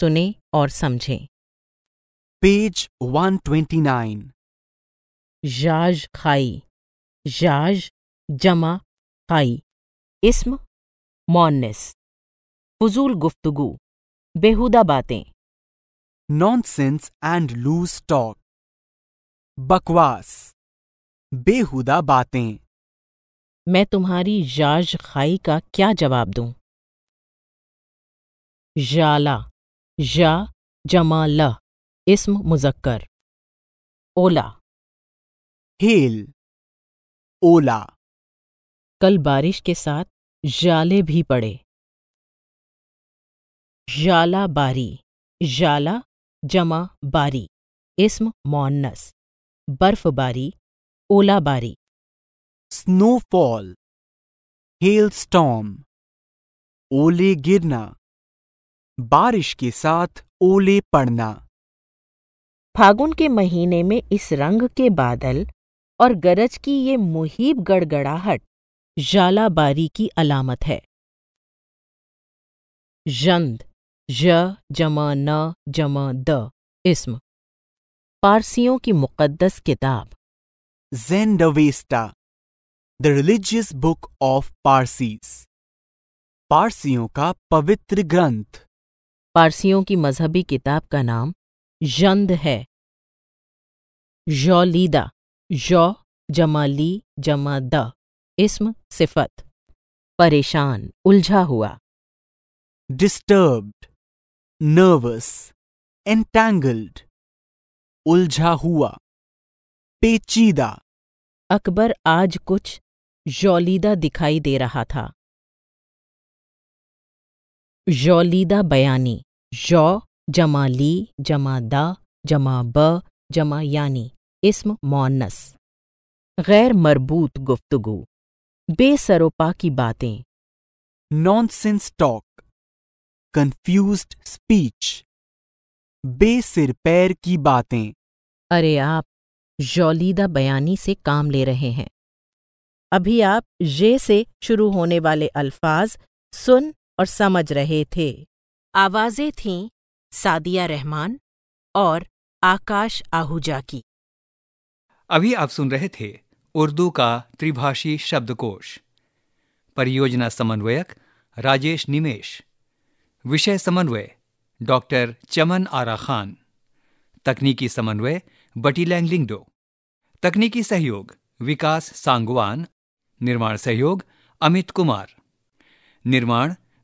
सुने और समझें पेज 129 जाज खाई जाज जमा खाई इसम मॉनिस फजूल गुफ्तगु बेहुदा बातें नॉनसेंस एंड लूज टॉक बकवास बेहुदा बातें मैं तुम्हारी जाज खाई का क्या जवाब दूं जाला या जमा ल इसम मुजक्कर ओला हेल ओला कल बारिश के साथ जाले भी पड़े जाला बारी जाला जमा बारी इसम मोन्नस बर्फबारी ओलाबारी स्नोफॉल हेल स्टॉम ओले गिरना बारिश के साथ ओले पड़ना फागुन के महीने में इस रंग के बादल और गरज की ये मुहीब गड़गड़ाहट जालाबारी की अलामत है जंद ज जमा न जमा द इसम पारसियों की मुकद्दस किताब जेंडवेस्टा the religious book of Parsis पारसियों का पवित्र ग्रंथ पारसियों की मजहबी किताब का नाम जंद है जौलीदा जौ जमा ली जमा द इसम सिफत परेशान उलझा हुआ डिस्टर्ब्ड नर्वस एंटैंगल्ड उलझा हुआ पेचीदा अकबर आज कुछ जौलीदा दिखाई दे रहा था जौलीदा बयानी जौ जमा ली जमा दा जमा ब जमा यानी इसम मौनस गैर मरबूत गुफ्तगु बेसरोपा की बातें नॉनसेंस टॉक कन्फ्यूज स्पीच बेसिर पैर की बातें अरे आप जौलीदा बयानी से काम ले रहे हैं अभी आप जे से शुरू होने वाले अल्फाज सुन और समझ रहे थे आवाजें थीं सादिया रहमान और आकाश आहूजा की अभी आप सुन रहे थे उर्दू का त्रिभाषी शब्दकोश परियोजना समन्वयक राजेश निमेश विषय समन्वय डॉक्टर चमन आरा खान तकनीकी समन्वय बटी लैंगलिंगडो तकनीकी सहयोग विकास सांगवान निर्माण सहयोग अमित कुमार निर्माण